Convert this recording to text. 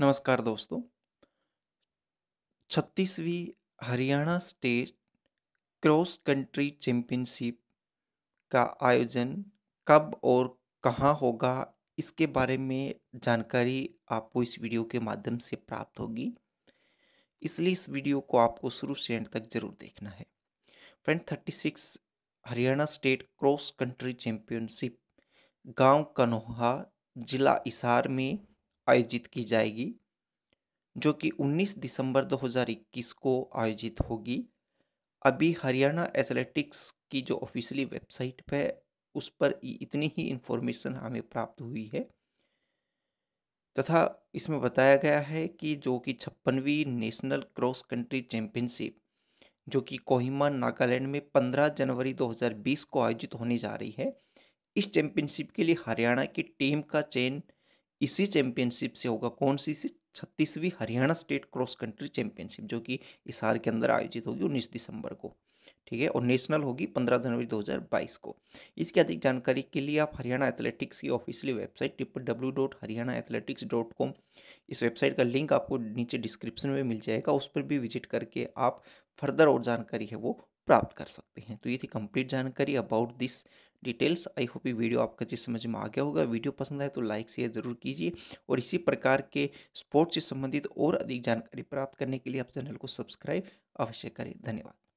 नमस्कार दोस्तों छत्तीसवीं Haryana state cross country championship का आयोजन कब और कहाँ होगा इसके बारे में जानकारी आपको इस वीडियो के माध्यम से प्राप्त होगी इसलिए इस वीडियो को आपको शुरू से एंड तक जरूर देखना है friend thirty six Haryana state cross country championship गांव कनोहा जिला इसार में आयोजित की जाएगी जो कि 19 दिसंबर 2021 को आयोजित होगी अभी हरियाणा एथलेटिक्स की जो ऑफिशियली वेबसाइट पे उस पर इतनी ही इन्फॉर्मेशन हमें प्राप्त हुई है तथा इसमें बताया गया है कि जो कि छप्पनवीं नेशनल क्रॉस कंट्री चैम्पियनशिप जो कि कोहिमा नागालैंड में 15 जनवरी 2020 को आयोजित होने जा रही है इस चैम्पियनशिप के लिए हरियाणा की टीम का चयन इसी चैंपियनशिप से होगा कौन सी सी छत्तीसवीं Haryana state cross country championship जो कि इसार के अंदर आयोजित होगी उन्नीस दिसंबर को ठीक है और नेशनल होगी पंद्रह जनवरी दो हजार बाईस को इसकी अधिक जानकारी के लिए आप हरियाणा एथलेटिक्स की officially website triple W dot Haryana athletics dot com इस वेबसाइट का लिंक आपको नीचे डिस्क्रिप्शन में मिल जाएगा उस पर भी विजिट करके आप फर्दर और जानकारी है वो प्राप्त कर सकते हैं तो ये थी कंप्लीट जानकारी about this details I hope ये वीडियो आपका जिस समझ में आ गया होगा वीडियो पसंद आए तो लाइक शेयर ज़रूर कीजिए और इसी प्रकार के स्पोर्ट्स से संबंधित और अधिक जानकारी प्राप्त करने के लिए आप चैनल को सब्सक्राइब अवश्य करें धन्यवाद